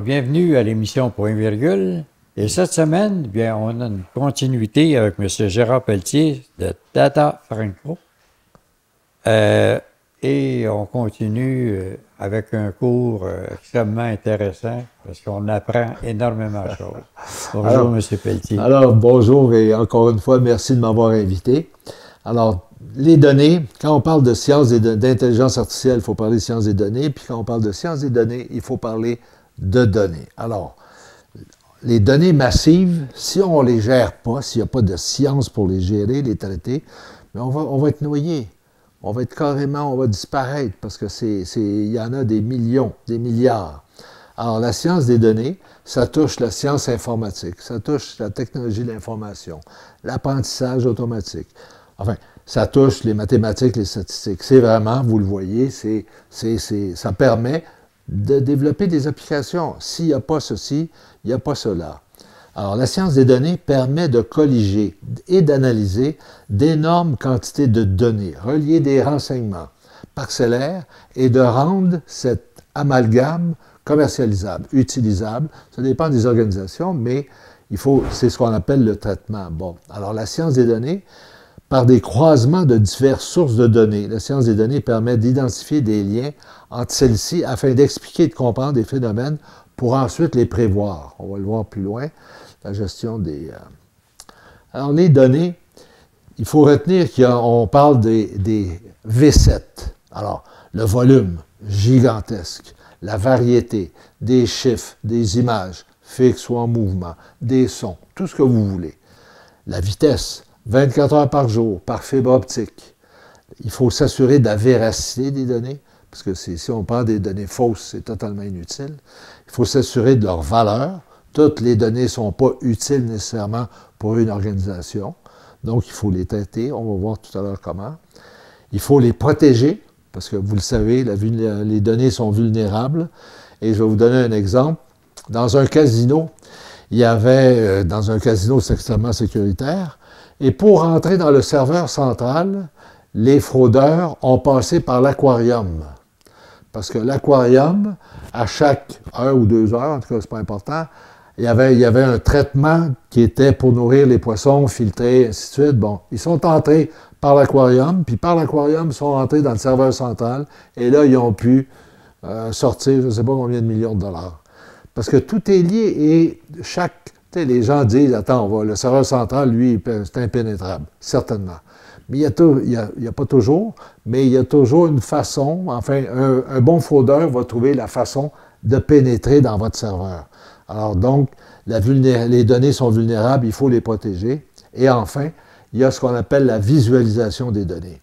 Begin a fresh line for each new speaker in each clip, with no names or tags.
bienvenue à l'émission Point Virgule. Et cette semaine, eh bien, on a une continuité avec M. Gérard Pelletier de Tata Franco. Euh, et on continue euh, avec un cours euh, extrêmement intéressant parce qu'on apprend énormément de choses. Bonjour, M. Pelletier. Alors,
bonjour et encore une fois, merci de m'avoir invité. Alors, les données, quand on parle de sciences et d'intelligence artificielle, il faut parler de sciences et données. Puis quand on parle de sciences et données, il faut parler de données. Alors, les données massives, si on ne les gère pas, s'il n'y a pas de science pour les gérer, les traiter, mais on va, on va être noyé. On va être carrément, on va disparaître parce que c'est, il y en a des millions, des milliards. Alors, la science des données, ça touche la science informatique, ça touche la technologie de l'information, l'apprentissage automatique. Enfin, ça touche les mathématiques, les statistiques. C'est vraiment, vous le voyez, c'est, ça permet de développer des applications. S'il n'y a pas ceci, il n'y a pas cela. Alors, la science des données permet de colliger et d'analyser d'énormes quantités de données, relier des renseignements parcellaires et de rendre cet amalgame commercialisable, utilisable. Ça dépend des organisations, mais il faut, c'est ce qu'on appelle le traitement. Bon, alors la science des données par des croisements de diverses sources de données. La science des données permet d'identifier des liens entre celles-ci afin d'expliquer et de comprendre des phénomènes pour ensuite les prévoir. On va le voir plus loin, la gestion des... Euh, Alors, les données, il faut retenir qu'on parle des, des V7. Alors, le volume, gigantesque, la variété, des chiffres, des images, fixes ou en mouvement, des sons, tout ce que vous voulez. La vitesse, 24 heures par jour, par fibre optique. Il faut s'assurer de la véracité des données, parce que si on prend des données fausses, c'est totalement inutile. Il faut s'assurer de leur valeur. Toutes les données ne sont pas utiles nécessairement pour une organisation. Donc, il faut les traiter. On va voir tout à l'heure comment. Il faut les protéger, parce que vous le savez, les données sont vulnérables. Et je vais vous donner un exemple. Dans un casino, il y avait, euh, dans un casino, c'est extrêmement sécuritaire, et pour rentrer dans le serveur central, les fraudeurs ont passé par l'aquarium. Parce que l'aquarium, à chaque heure ou deux heures, en tout cas, c'est pas important, il y, avait, il y avait un traitement qui était pour nourrir les poissons, filtrer, ainsi de suite. Bon, ils sont entrés par l'aquarium, puis par l'aquarium, ils sont entrés dans le serveur central, et là, ils ont pu euh, sortir, je ne sais pas combien de millions de dollars. Parce que tout est lié et chaque les gens disent, attends, on va, le serveur central, lui, c'est impénétrable, certainement. Mais il n'y a, pas toujours, mais il y a toujours une façon, enfin, un, bon fraudeur va trouver la façon de pénétrer dans votre serveur. Alors donc, les données sont vulnérables, il faut les protéger. Et enfin, il y a ce qu'on appelle la visualisation des données.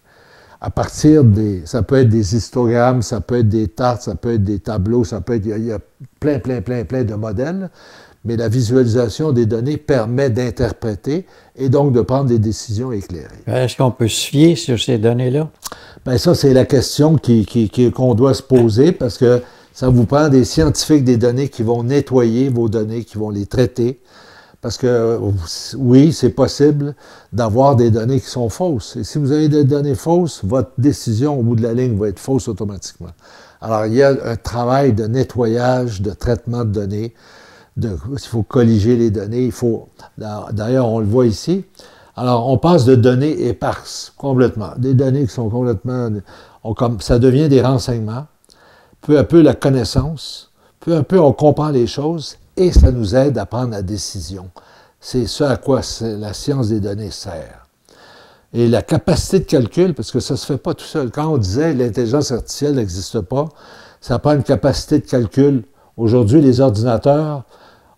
À partir des, ça peut être des histogrammes, ça peut être des tartes, ça peut être des tableaux, ça peut être, il y a plein, plein, plein, plein de modèles mais la visualisation des données permet d'interpréter et donc de prendre des décisions éclairées.
Euh, est-ce qu'on peut se fier sur ces données-là? Bien, ça, c'est la
question qu'on doit se poser parce que ça vous prend des scientifiques des données qui vont nettoyer vos données, qui vont les traiter. Parce que oui, c'est possible d'avoir des données qui sont fausses. Et si vous avez des données fausses, votre décision au bout de la ligne va être fausse automatiquement. Alors, il y a un travail de nettoyage, de traitement de données il faut colliger les données, il faut, d'ailleurs on le voit ici, alors on passe de données éparses complètement, des données qui sont complètement, ça devient des renseignements, peu à peu la connaissance, peu à peu on comprend les choses et ça nous aide à prendre la décision. C'est ce à quoi la science des données sert. Et la capacité de calcul, parce que ça ne se fait pas tout seul. Quand on disait l'intelligence artificielle n'existe pas, ça prend une capacité de calcul. Aujourd'hui, les ordinateurs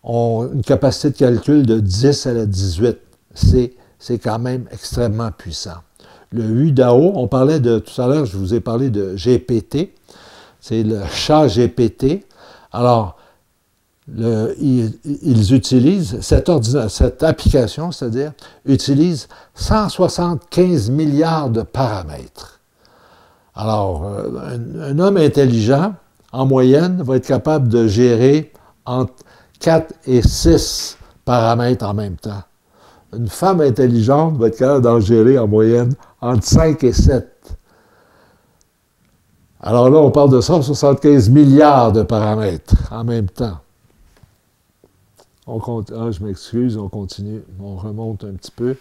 ont une capacité de calcul de 10 à la 18. C'est quand même extrêmement puissant. Le UDAO, on parlait de, tout à l'heure, je vous ai parlé de GPT, c'est le chat GPT. Alors, ils, utilisent, cette, application, c'est-à-dire, utilise 175 milliards de paramètres. Alors, euh, un, un, homme intelligent, en moyenne, va être capable de gérer entre 4 et 6 paramètres en même temps. Une femme intelligente va être capable d'en gérer en moyenne entre 5 et 7. Alors là, on parle de 175 milliards de paramètres en même temps. On ah, je m'excuse, on continue, on remonte un petit peu.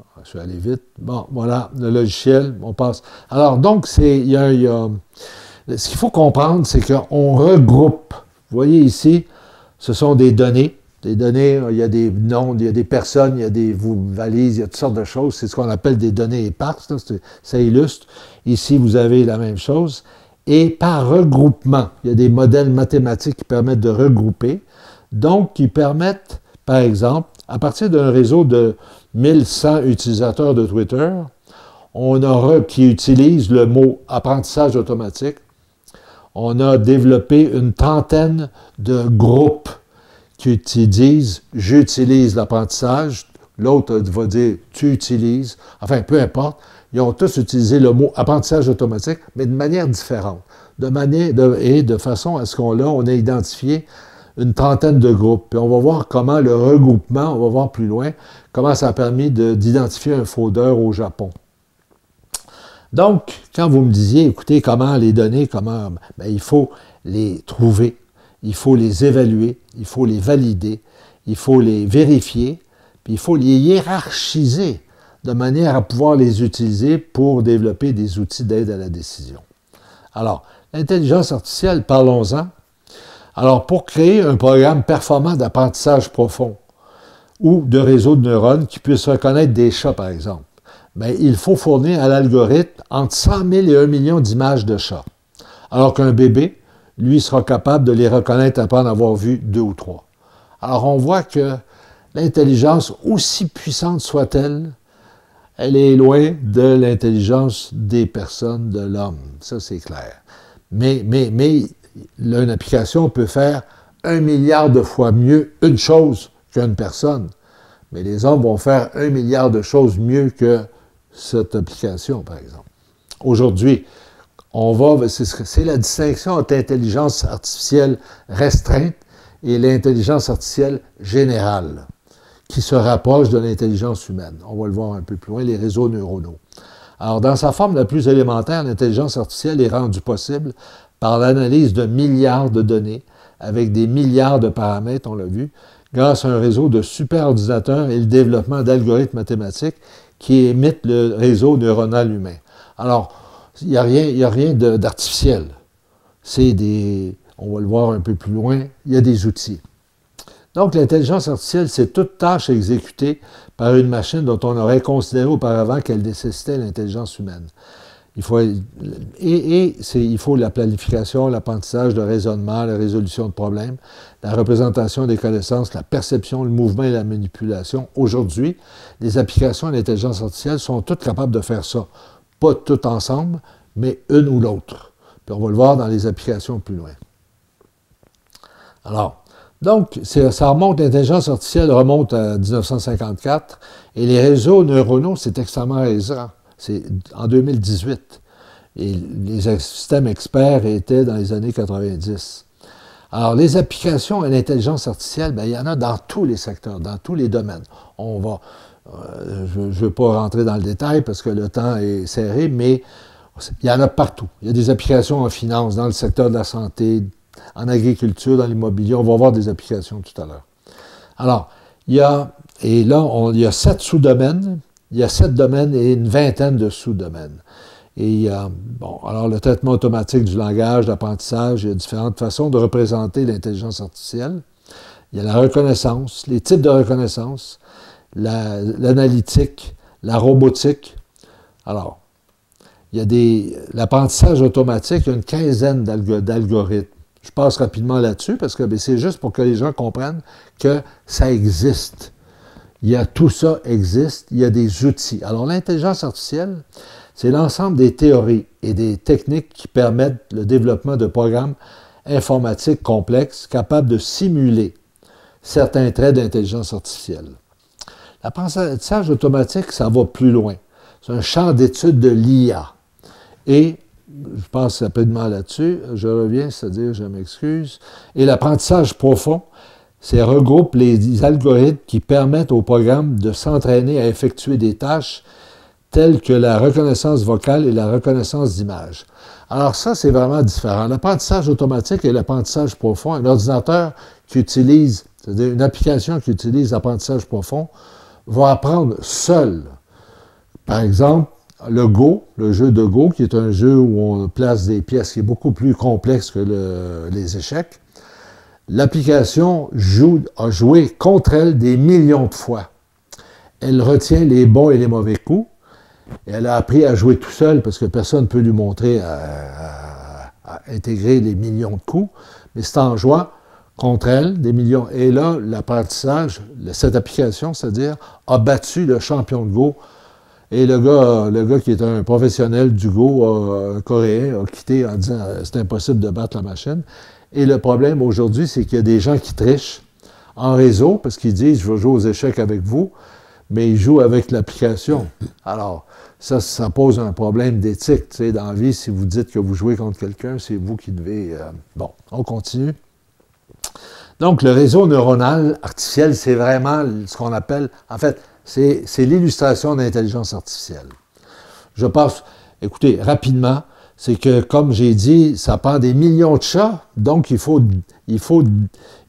Ah, je suis allé vite. Bon, voilà, le logiciel, on passe. Alors, donc, c'est, il y y a ce qu'il faut comprendre, c'est qu'on regroupe. Vous voyez ici, ce sont des données. Des données, euh, il y a des noms, il y a des personnes, il y a des valises, il y a toutes sortes de choses. C'est ce qu'on appelle des données éparses. Ça illustre. Ici, vous avez la même chose. Et par regroupement, il y a des modèles mathématiques qui permettent de regrouper. Donc, qui permettent, par exemple, à partir d'un réseau de 1100 utilisateurs de Twitter, on aura qui utilise le mot apprentissage automatique, on a développé une trentaine de groupes qui, utilisent. disent j'utilise l'apprentissage, l'autre va dire tu utilises, enfin peu importe. Ils ont tous utilisé le mot apprentissage automatique, mais de manière différente. De et de façon à ce qu'on là, on identifié une trentaine de groupes. Puis on va voir comment le regroupement, on va voir plus loin, comment ça a permis d'identifier un fraudeur au Japon. Donc, quand vous me disiez, écoutez, comment les données, comment, ben, il faut les trouver, il faut les évaluer, il faut les valider, il faut les vérifier, puis il faut les hiérarchiser de manière à pouvoir les utiliser pour développer des outils d'aide à la décision. Alors, l'intelligence artificielle, parlons-en. Alors, pour créer un programme performant d'apprentissage profond ou de réseau de neurones qui puisse reconnaître des chats, par exemple, mais ben, il faut fournir à l'algorithme entre 100 000 et 1 million d'images de chats, alors qu'un bébé, lui, sera capable de les reconnaître après en avoir vu deux ou trois. Alors on voit que l'intelligence, aussi puissante soit-elle, elle est loin de l'intelligence des personnes, de l'homme. Ça, c'est clair. Mais, mais, mais une application peut faire un milliard de fois mieux une chose qu'une personne. Mais les hommes vont faire un milliard de choses mieux que cette application, par exemple. Aujourd'hui, on va, c'est la distinction entre l'intelligence artificielle restreinte et l'intelligence artificielle générale, qui se rapproche de l'intelligence humaine. On va le voir un peu plus loin, les réseaux neuronaux. Alors, dans sa forme la plus élémentaire, l'intelligence artificielle est rendue possible par l'analyse de milliards de données avec des milliards de paramètres, on l'a vu, grâce à un réseau de superordinateurs et le développement d'algorithmes mathématiques qui émite le réseau neuronal humain. Alors, il n'y a rien, y a rien d'artificiel. C'est des, on va le voir un peu plus loin, il y a des outils. Donc, l'intelligence artificielle, c'est toute tâche exécutée par une machine dont on aurait considéré auparavant qu'elle nécessitait l'intelligence humaine. Il faut, et, il faut la planification, l'apprentissage, le raisonnement, la résolution de problèmes, la représentation des connaissances, la perception, le mouvement et la manipulation. Aujourd'hui, les applications à l'intelligence artificielle sont toutes capables de faire ça. Pas toutes ensemble, mais une ou l'autre. Puis on va le voir dans les applications plus loin. Alors, donc, ça remonte, l'intelligence artificielle remonte à 1954 et les réseaux neuronaux, c'est extrêmement récent. C'est en 2018. Et les systèmes experts étaient dans les années 90. Alors, les applications à l'intelligence artificielle, bien, il y en a dans tous les secteurs, dans tous les domaines. On va, euh, je ne veux pas rentrer dans le détail parce que le temps est serré, mais il y en a partout. Il y a des applications en finance, dans le secteur de la santé, en agriculture, dans l'immobilier. On va voir des applications tout à l'heure. Alors, il y a, et là, il y a sept sous-domaines il y a sept domaines et une vingtaine de sous-domaines. Et bon, alors le traitement automatique du langage, l'apprentissage, il y a différentes façons de représenter l'intelligence artificielle. Il y a la reconnaissance, les types de reconnaissance, l'analytique, la, la robotique. Alors, il y a des. L'apprentissage automatique, il y a une quinzaine d'algorithmes. Je passe rapidement là-dessus parce que ben, c'est juste pour que les gens comprennent que ça existe. Il y a tout ça existe, il y a des outils. Alors l'intelligence artificielle, c'est l'ensemble des théories et des techniques qui permettent le développement de programmes informatiques complexes capables de simuler certains traits d'intelligence artificielle. L'apprentissage automatique, ça va plus loin. C'est un champ d'étude de l'IA. Et, je passe rapidement là-dessus, je reviens, c'est-à-dire, je m'excuse, et l'apprentissage profond, c'est regroupe les algorithmes qui permettent au programme de s'entraîner à effectuer des tâches telles que la reconnaissance vocale et la reconnaissance d'image. Alors ça, c'est vraiment différent. L'apprentissage automatique et l'apprentissage profond, un ordinateur qui utilise, c'est-à-dire une application qui utilise l'apprentissage profond, va apprendre seul. Par exemple, le Go, le jeu de Go, qui est un jeu où on place des pièces qui est beaucoup plus complexe que les échecs, L'application joue, a joué contre elle des millions de fois. Elle retient les bons et les mauvais coups. elle a appris à jouer tout seul parce que personne ne peut lui montrer à, intégrer les millions de coups. Mais c'est en jouant contre elle, des millions. Et là, l'apprentissage, cette application, c'est-à-dire, a battu le champion de Go. Et le gars, le gars qui est un professionnel du Go, euh, Coréen, a quitté en disant euh, c'est impossible de battre la machine. Et le problème aujourd'hui, c'est qu'il y a des gens qui trichent en réseau parce qu'ils disent je vais jouer aux échecs avec vous, mais ils jouent avec l'application. Alors, ça, ça pose un problème d'éthique. Tu sais, dans la vie, si vous dites que vous jouez contre quelqu'un, c'est vous qui devez. Euh, bon, on continue. Donc, le réseau neuronal artificiel, c'est vraiment ce qu'on appelle, en fait, c'est l'illustration d'intelligence artificielle. Je passe, écoutez, rapidement, c'est que, comme j'ai dit, ça prend des millions de chats, donc il faut, il faut,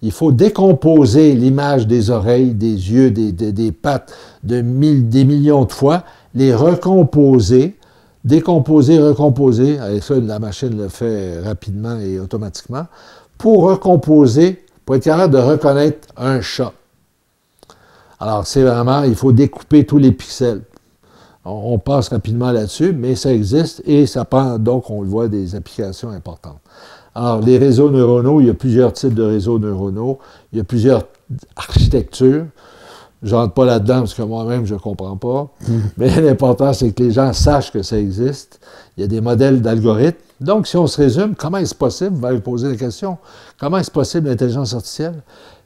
il faut décomposer l'image des oreilles, des yeux, des, pattes de mille, des millions de fois, les recomposer, décomposer, recomposer, et ça, la machine le fait rapidement et automatiquement, pour recomposer, pour être capable de reconnaître un chat. Alors, c'est vraiment, il faut découper tous les pixels. On passe rapidement là-dessus, mais ça existe et ça prend, donc on le voit, des applications importantes. Alors, les réseaux neuronaux, il y a plusieurs types de réseaux neuronaux, il y a plusieurs architectures. Je rentre pas là-dedans parce que moi-même, je ne comprends pas. mais l'important, c'est que les gens sachent que ça existe. Il y a des modèles d'algorithmes. Donc, si on se résume, comment est-ce possible, vous poser poser la question, comment est-ce possible l'intelligence artificielle?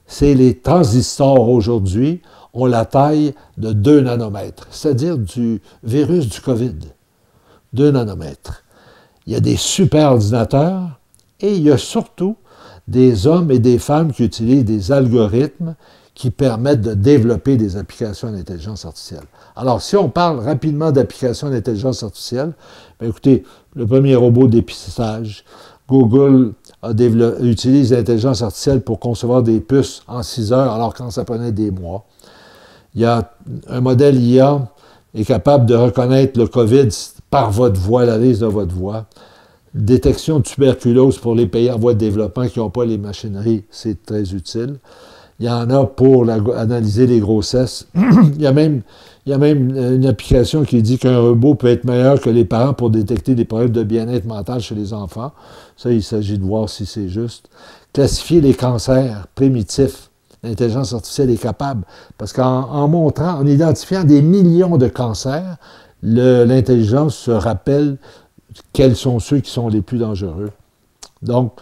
C'est les transistors aujourd'hui ont la taille de 2 nanomètres, c'est-à-dire du virus du COVID. 2 nanomètres. Il y a des super ordinateurs et il y a surtout des hommes et des femmes qui utilisent des algorithmes qui permettent de développer des applications d'intelligence artificielle. Alors, si on parle rapidement d'applications d'intelligence artificielle, ben écoutez, le premier robot d'épicissage, Google utilise l'intelligence artificielle pour concevoir des puces en 6 heures, alors quand ça prenait des mois il y a un modèle IA est capable de reconnaître le COVID par votre voix, l'analyse de votre voix. Détection de tuberculose pour les pays en voie de développement qui n'ont pas les machineries, c'est très utile. Il y en a pour analyser les grossesses. il, y même, il y a même euh, une application qui dit qu'un robot peut être meilleur que les parents pour détecter des problèmes de bien-être mental chez les enfants. Ça, il s'agit de voir si c'est juste. Classifier les cancers primitifs l'intelligence artificielle est capable. Parce qu'en montrant, en identifiant des millions de cancers, l'intelligence se rappelle quels sont ceux qui sont les plus dangereux. Donc,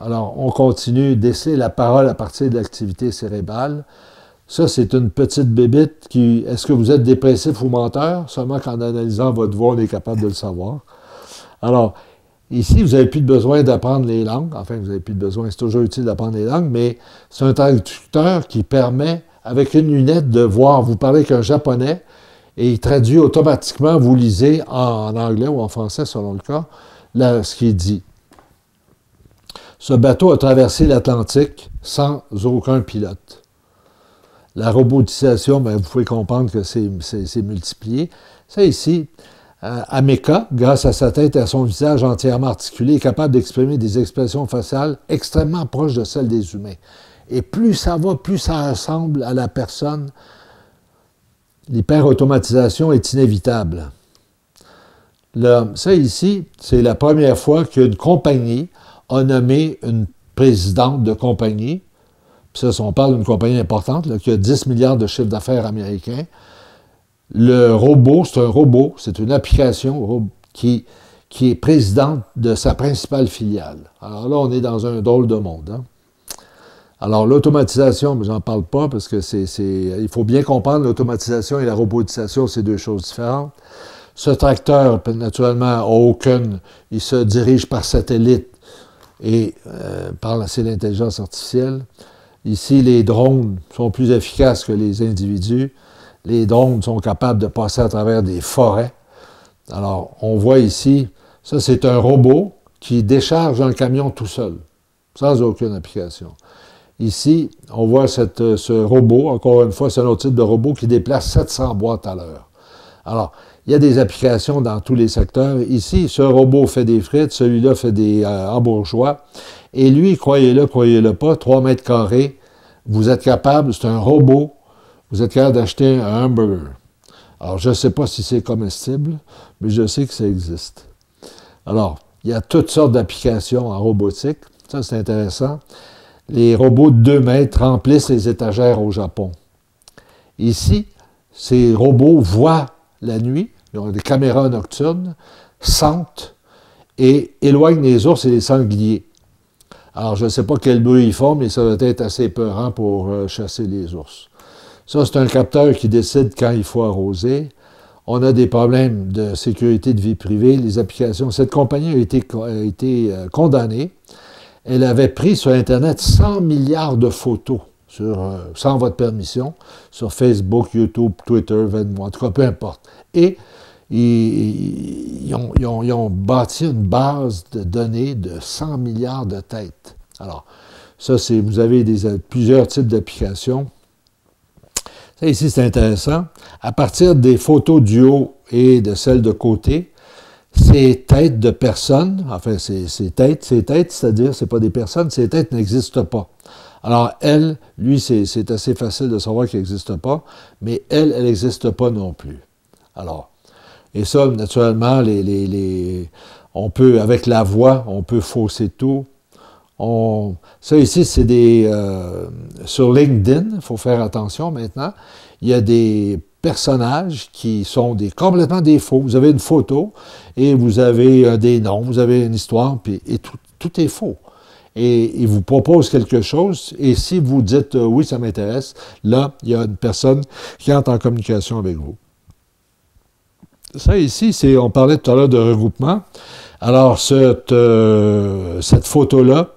alors, on continue d'essayer la parole à partir de l'activité cérébrale. Ça, c'est une petite bébite qui. Est-ce que vous êtes dépressif ou menteur? Seulement qu'en analysant votre voix, on est capable de le savoir. Alors, Ici, vous n'avez plus de besoin d'apprendre les langues. Enfin, vous n'avez plus de besoin, c'est toujours utile d'apprendre les langues, mais c'est un traducteur qui permet, avec une lunette, de voir, vous parlez qu'un japonais, et il traduit automatiquement, vous lisez en, anglais ou en français, selon le cas, ce qui dit. Ce bateau a traversé l'Atlantique sans aucun pilote. La robotisation, ben, vous pouvez comprendre que c'est multiplié. Ça ici, Ameka, grâce à sa tête et à son visage entièrement articulé, est capable d'exprimer des expressions faciales extrêmement proches de celles des humains. Et plus ça va, plus ça ressemble à la personne. L'hyperautomatisation est inévitable. ça ici, c'est la première fois qu'une compagnie a nommé une présidente de compagnie. Puis ça, on parle d'une compagnie importante qui a 10 milliards de chiffres d'affaires américains. Le robot, c'est un robot, c'est une application qui, est présidente de sa principale filiale. Alors là, on est dans un drôle de monde. Hein. Alors l'automatisation, j'en parle pas parce que il faut bien comprendre l'automatisation et la robotisation, c'est deux choses différentes. Ce tracteur, naturellement, aucun, il se dirige par satellite et euh, par par l'intelligence artificielle. Ici, les drones sont plus efficaces que les individus les drones sont capables de passer à travers des forêts. Alors, on voit ici, ça c'est un robot qui décharge un camion tout seul, sans aucune application. Ici, on voit ce robot, encore une fois, c'est un autre type de robot qui déplace 700 boîtes à l'heure. Alors, il y a des applications dans tous les secteurs. Ici, ce robot fait des frites, celui-là fait des euh, Et lui, croyez-le, croyez-le pas, 3 mètres carrés, vous êtes capable, c'est un robot vous êtes capable d'acheter un hamburger. Alors, je ne sais pas si c'est comestible, mais je sais que ça existe. Alors, il y a toutes sortes d'applications en robotique. Ça, c'est intéressant. Les robots de 2 mètres remplissent les étagères au Japon. Ici, ces robots voient la nuit, ils ont des caméras nocturnes, sentent et éloignent les ours et les sangliers. Alors, je ne sais pas quel bruit ils font, mais ça doit être assez peurant pour euh, chasser les ours. Ça, c'est un capteur qui décide quand il faut arroser. On a des problèmes de sécurité de vie privée, les applications. Cette compagnie a été, a été euh, condamnée. Elle avait pris sur Internet 100 milliards de photos euh, sans votre permission sur Facebook, YouTube, Twitter, Venmo, en tout cas, peu importe. Et ils, ont, bâti une base de données de 100 milliards de têtes. Alors, ça, c'est, vous avez euh, plusieurs types d'applications. Ça ici, c'est intéressant. À partir des photos du haut et de celles de côté, ces têtes de personnes, enfin, ces, têtes, ces têtes, c'est-à-dire, c'est pas des personnes, ces têtes n'existent pas. Alors, elle, lui, c'est assez facile de savoir qu'il n'existe pas, mais elle, elle n'existe pas non plus. Alors, et ça, naturellement, on peut, avec la voix, on peut fausser tout, ça ici, c'est des... Euh, sur LinkedIn, il faut faire attention maintenant, il y a des personnages qui sont des, complètement des faux. Vous avez une photo et vous avez euh, des noms, vous avez une histoire, puis, et tout, est faux. Et il vous propose quelque chose, et si vous dites euh, oui, ça m'intéresse, là, il y a une personne qui entre en communication avec vous. Ça ici, c'est, on parlait tout à l'heure de regroupement. Alors, cette, euh, cette photo-là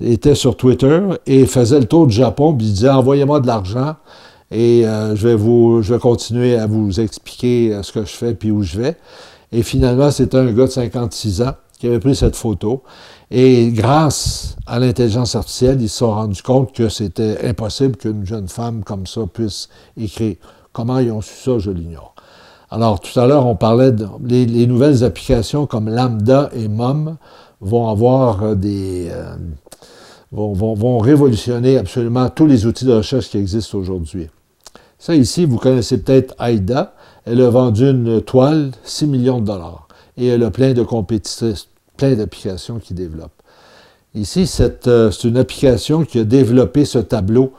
était sur Twitter et faisait le tour du Japon, puis il disait Envoyez-moi de l'argent et euh, je, vais vous, je vais continuer à vous expliquer euh, ce que je fais puis où je vais. Et finalement, c'était un gars de 56 ans qui avait pris cette photo. Et grâce à l'intelligence artificielle, ils se sont rendus compte que c'était impossible qu'une jeune femme comme ça puisse écrire. Comment ils ont su ça, je l'ignore. Alors, tout à l'heure, on parlait des nouvelles applications comme Lambda et MOM vont avoir euh, des. Euh, vont, révolutionner absolument tous les outils de recherche qui existent aujourd'hui. Ça, ici, vous connaissez peut-être AIDA. Elle a vendu une toile 6 millions de dollars et elle a plein de compétitrices, plein d'applications qui développent. Ici, euh, c'est une application qui a développé ce tableau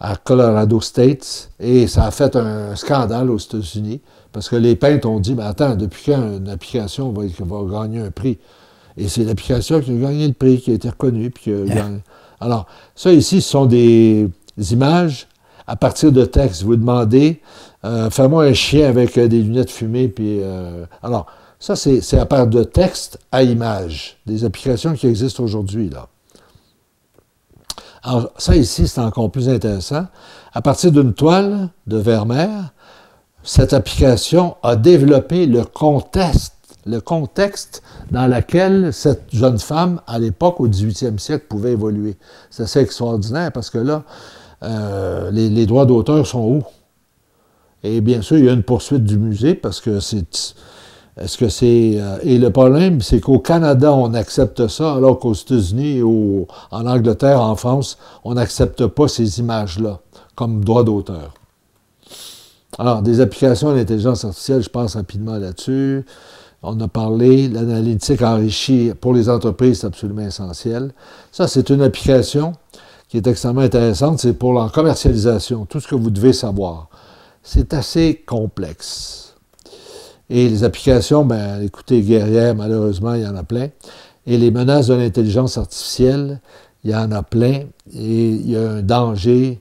à Colorado State, et ça a fait un scandale aux États-Unis. Parce que les peintres ont dit, mais ben, attends, depuis quand une application va, gagner un prix? Et c'est l'application qui a gagné le prix, qui a été reconnue. Puis Alors, ça ici, ce sont des images à partir de textes. Vous demandez, euh, fais-moi un chien avec euh, des lunettes fumées. Puis, euh, alors, ça, c'est à part de texte à image, des applications qui existent aujourd'hui. là. Alors, ça ici, c'est encore plus intéressant. À partir d'une toile de Vermeer, cette application a développé le contexte, le contexte dans lequel cette jeune femme, à l'époque, au 18e siècle, pouvait évoluer. C'est assez extraordinaire parce que là, euh, les, droits d'auteur sont où? Et bien sûr, il y a une poursuite du musée parce que c'est. Est-ce que c'est. Euh, et le problème, c'est qu'au Canada, on accepte ça, alors qu'aux États-Unis, en Angleterre, en France, on n'accepte pas ces images-là comme droits d'auteur. Alors, des applications à l'intelligence artificielle, je passe rapidement là-dessus. On a parlé, de l'analytique enrichie pour les entreprises, c'est absolument essentiel. Ça, c'est une application qui est extrêmement intéressante, c'est pour la commercialisation, tout ce que vous devez savoir. C'est assez complexe. Et les applications, ben, écoutez, guerrières, malheureusement, il y en a plein. Et les menaces de l'intelligence artificielle, il y en a plein. Et il y a un danger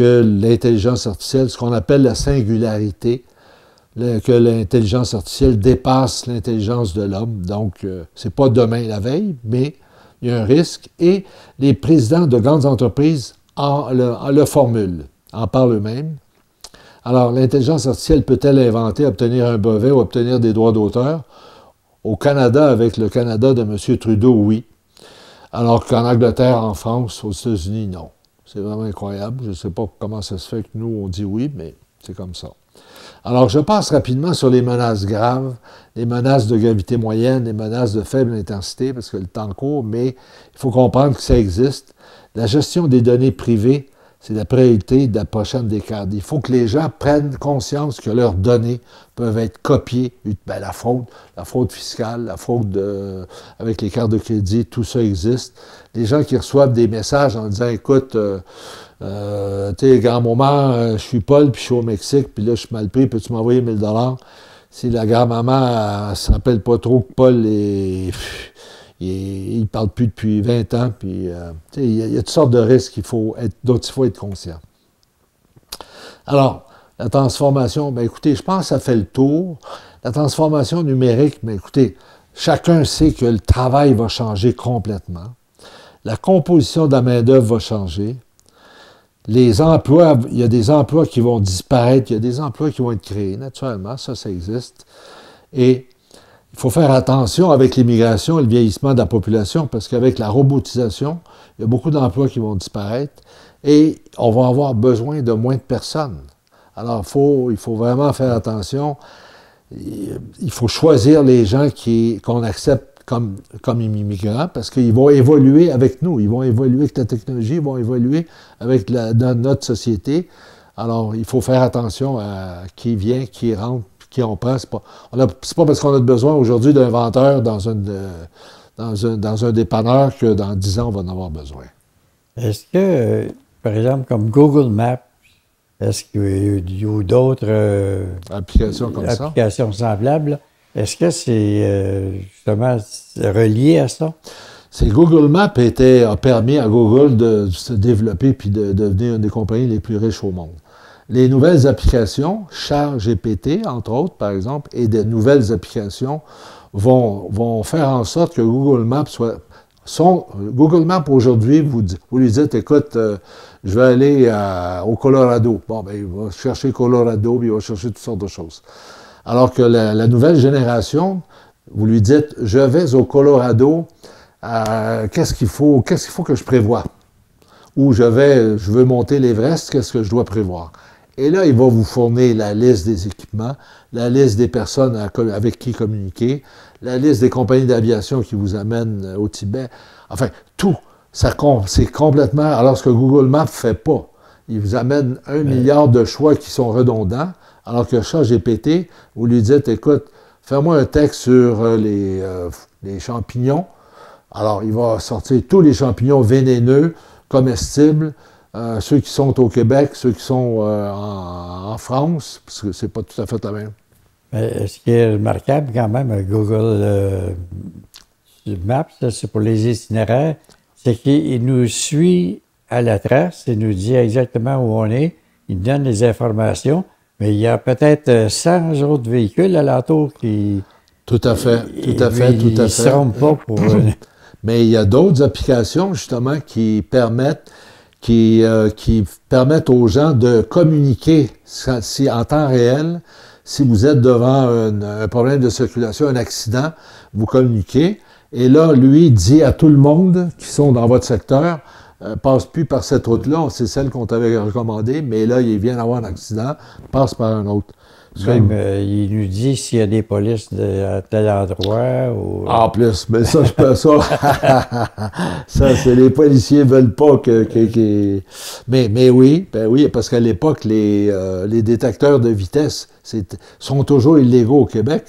que l'intelligence artificielle, ce qu'on appelle la singularité, que l'intelligence artificielle dépasse l'intelligence de l'homme. Donc, ce euh, c'est pas demain la veille, mais il y a un risque. Et les présidents de grandes entreprises en le, le formulent, en parlent eux-mêmes. Alors, l'intelligence artificielle peut-elle inventer, obtenir un brevet ou obtenir des droits d'auteur? Au Canada, avec le Canada de M. Trudeau, oui. Alors qu'en Angleterre, en France, aux États-Unis, non. C'est vraiment incroyable. Je ne sais pas comment ça se fait que nous, on dit oui, mais c'est comme ça. Alors, je passe rapidement sur les menaces graves, les menaces de gravité moyenne, les menaces de faible intensité, parce que le temps court, mais il faut comprendre que ça existe. La gestion des données privées c'est la priorité de la prochaine décade. Il faut que les gens prennent conscience que leurs données peuvent être copiées. Ben, la fraude, la fraude fiscale, la fraude de avec les cartes de crédit, tout ça existe. Les gens qui reçoivent des messages en disant, écoute, euh, euh tu sais, grand-maman, euh, je suis Paul, puis je suis au Mexique, puis là, je suis mal pris, peux-tu m'envoyer 1000 dollars? Si la grand-maman ne s'appelle pas trop que Paul est... Il ne parle plus depuis 20 ans. Puis, euh, il y, a toutes sortes de risques dont il faut être conscient. Alors, la transformation, ben écoutez, je pense que ça fait le tour. La transformation numérique, ben écoutez, chacun sait que le travail va changer complètement. La composition de la main-d'œuvre va changer. Les emplois, il y a des emplois qui vont disparaître, il y a des emplois qui vont être créés, naturellement, ça, ça existe. Et il faut faire attention avec l'immigration et le vieillissement de la population parce qu'avec la robotisation, il y a beaucoup d'emplois qui vont disparaître et on va avoir besoin de moins de personnes. Alors, il faut vraiment faire attention. Il faut choisir les gens qu'on accepte comme, comme immigrants parce qu'ils vont évoluer avec nous, ils vont évoluer avec la technologie, ils vont évoluer avec dans notre société. Alors, il faut faire attention à qui vient, qui rentre qui on pas, pas parce qu'on a besoin aujourd'hui d'un dans, euh, dans, un, dépanneur que dans dix ans, on va en avoir besoin.
Est-ce que, par exemple, comme Google Maps, est-ce qu'il y a d'autres euh, applications, semblables? Est-ce que c'est euh, justement relié à ça? C'est Google Maps a permis
à Google de, se développer puis de devenir une des compagnies les plus riches au monde les nouvelles applications, ChatGPT, entre autres, par exemple, et des nouvelles applications vont, vont faire en sorte que Google Maps soit Google Maps aujourd'hui, vous, vous, lui dites, écoute, euh, je vais aller au Colorado. Bon, ben, il va chercher Colorado, puis il va chercher toutes sortes de choses. Alors que la, nouvelle génération, vous lui dites, je vais au Colorado, qu'est-ce qu'il faut, qu'est-ce qu'il faut que je prévois Ou je vais, je veux monter l'Everest, qu'est-ce que je dois prévoir? Et là, il va vous fournir la liste des équipements, la liste des personnes avec qui communiquer, la liste des compagnies d'aviation qui vous amènent euh, au Tibet. Enfin, tout. c'est complètement. Alors, ce que Google Maps ne fait pas, il vous amène un milliard de choix qui sont redondants, alors que ChatGPT, vous lui dites écoute, fais-moi un texte sur euh, les, euh, les champignons. Alors, il va sortir tous les champignons vénéneux comestibles euh, ceux qui sont au Québec, ceux qui sont euh, en, France, parce que c'est pas tout à fait la même.
ce qui est remarquable quand même, euh, Google Maps, c'est pour les itinéraires, c'est qu'il nous suit à la trace, il nous dit exactement où on est, il donne les informations, mais il y a peut-être 100 autres véhicules alentour qui... Tout à fait, tout à fait, tout à fait. ne pas pour... mais il y a d'autres applications, justement,
qui permettent qui, euh, qui permettent aux gens de communiquer si, en temps réel. Si vous êtes devant un, problème de circulation, un accident, vous communiquez. Et là, lui dit à tout le monde qui sont dans votre secteur, euh, passe plus par cette route-là, c'est celle qu'on t'avait recommandée, mais là, il vient d'avoir un accident,
passe par un autre. Ben, il, nous dit s'il y a des polices à tel endroit. Ou... Euh, en plus, mais ça, je peux ça. les policiers
veulent pas que. Mais, mais, oui, ben oui, parce qu'à l'époque, les, euh, détecteurs de vitesse sont toujours illégaux au Québec.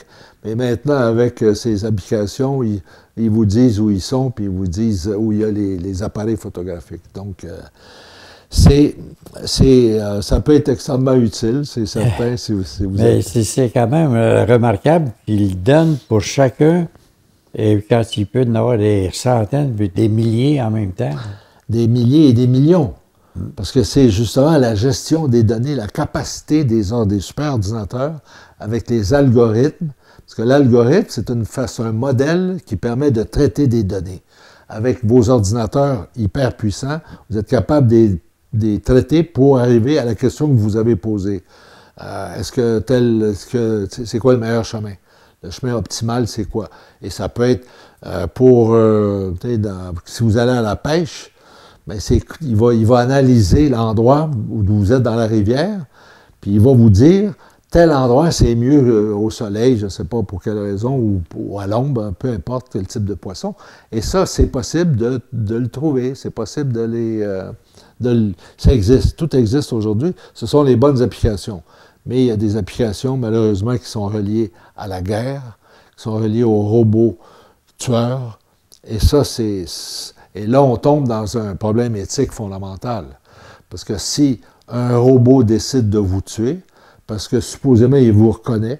Mais maintenant, avec euh, ces applications, ils, vous disent où ils sont, puis ils vous disent où il y a les, appareils photographiques. Donc c'est euh, ça peut être extrêmement utile, c'est certain, si vous, si Mais
c'est quand même euh, remarquable qu'il donne pour chacun, et quand il peut en avoir des centaines, des milliers en même temps. Des milliers et des millions. Parce que c'est justement la gestion des données, la capacité
des, des superordinateurs avec les algorithmes. Parce que l'algorithme, c'est une façon, un modèle qui permet de traiter des données. Avec vos ordinateurs hyper puissants, vous êtes capable de des traités pour arriver à la question que vous avez posée. Euh, est-ce que tel, ce que c'est quoi le meilleur chemin? Le chemin optimal, c'est quoi? Et ça peut être euh, pour, euh, si vous allez à la pêche, ben c'est, il, va, il va analyser l'endroit où vous êtes dans la rivière, puis il va vous dire, tel endroit, c'est mieux au soleil, je ne sais pas pour quelle raison, ou, à l'ombre, hein, peu importe quel type de poisson. Et ça, c'est possible de, de le trouver, c'est possible de les ça existe, tout existe aujourd'hui, ce sont les bonnes applications. Mais il y a des applications, malheureusement, qui sont reliées à la guerre, qui sont reliées aux robots tueurs. Et ça, c'est. Et là, on tombe dans un problème éthique fondamental. Parce que si un robot décide de vous tuer, parce que supposément il vous reconnaît,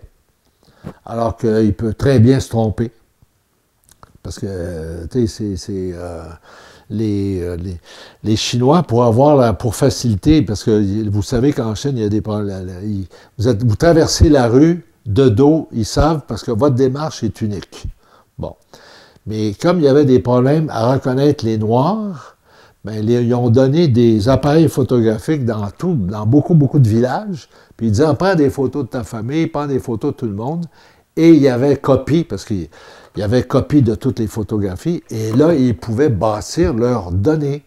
alors qu'il peut très bien se tromper. Parce que, tu sais, c'est euh, euh, les, les, Chinois pour avoir pour faciliter, parce que vous savez qu'en Chine, il y a des problèmes. Vous, vous traversez la rue de dos, ils savent, parce que votre démarche est unique. Bon. Mais comme il y avait des problèmes à reconnaître les Noirs, ben, ils ont donné des appareils photographiques dans tout, dans beaucoup, beaucoup de villages. Puis ils disaient, prends des photos de ta famille, prends des photos de tout le monde. Et il y avait copie, parce que il y avait copie de toutes les photographies et là, ils pouvaient bâtir leurs données.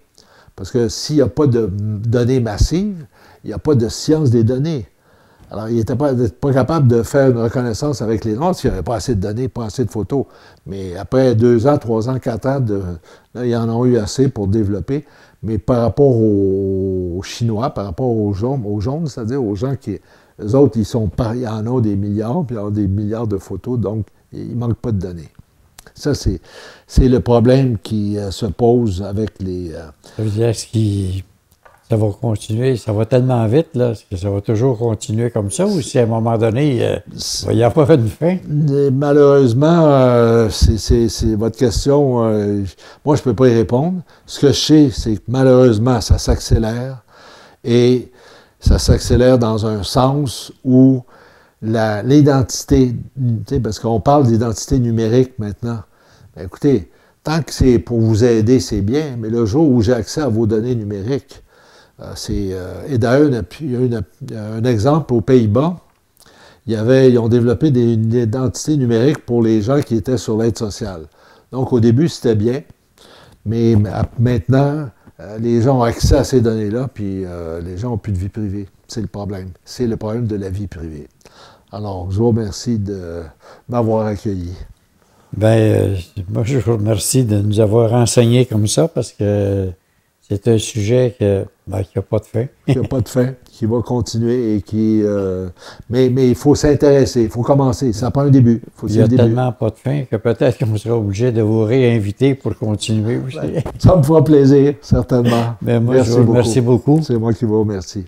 Parce que s'il n'y a pas de données massives, il n'y a pas de science des données. Alors, ils n'étaient pas, capables de faire une reconnaissance avec les noms s'il n'y avait pas assez de données, pas assez de photos. Mais après deux ans, trois ans, quatre ans, de, là, ils en ont eu assez pour développer. Mais par rapport aux Chinois, par rapport aux jaunes, aux jaunes c'est-à-dire aux gens qui, eux autres, ils, sont, ils en ont des milliards, puis ils ont des milliards de photos, donc il ne manque pas de données. Ça, c'est, le problème qui euh, se pose avec les. Euh,
ça veut dire que ça va continuer, ça va tellement vite, là, que ça va toujours continuer comme ça, ou si à un moment donné, euh, il n'y a pas de fin? Malheureusement,
c'est, votre question. moi, je ne peux pas y répondre. Ce que je sais, c'est que malheureusement, ça s'accélère et ça s'accélère dans un sens où l'identité, parce qu'on parle d'identité numérique maintenant. Ben, écoutez, tant que c'est pour vous aider, c'est bien, mais le jour où j'ai accès à vos données numériques, euh, c'est. Euh, et d'ailleurs, il y a un exemple aux Pays-Bas. Ils, ils ont développé des, une identité numérique pour les gens qui étaient sur l'aide sociale. Donc, au début, c'était bien, mais maintenant, euh, les gens ont accès à ces données-là, puis les gens n'ont plus de vie privée. C'est le problème. C'est le problème de la vie privée. Alors, je vous remercie de m'avoir accueilli.
Ben, euh, moi, je vous remercie de nous avoir enseigné comme ça parce que c'est un sujet ben, qui n'a pas de fin.
qui n'a pas de fin, qui va continuer et qui. Euh, mais, il faut s'intéresser, il faut commencer. Ça pas un début. il n'y a tellement
pas de fin que peut-être qu'on sera obligé de vous réinviter pour continuer aussi.
ça me fera plaisir, certainement. Ben, merci
beaucoup. C'est moi qui vous remercie.